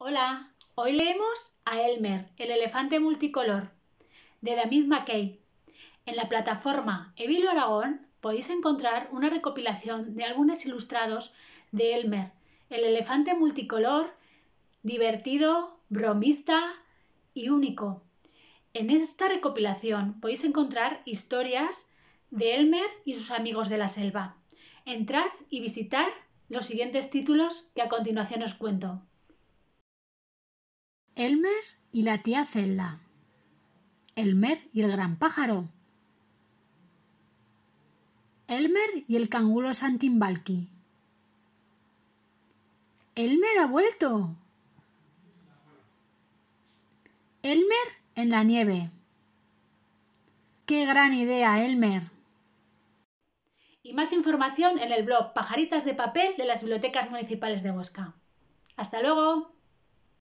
Hola, hoy leemos a Elmer, el elefante multicolor, de David McKay. En la plataforma Evil Aragón podéis encontrar una recopilación de álbumes ilustrados de Elmer, el elefante multicolor, divertido, bromista y único. En esta recopilación podéis encontrar historias de Elmer y sus amigos de la selva. Entrad y visitad los siguientes títulos que a continuación os cuento. Elmer y la tía Zelda. Elmer y el gran pájaro. Elmer y el canguro Santimbalki. Elmer ha vuelto. Elmer en la nieve. ¡Qué gran idea, Elmer! Y más información en el blog Pajaritas de Papel de las Bibliotecas Municipales de Bosca. ¡Hasta luego!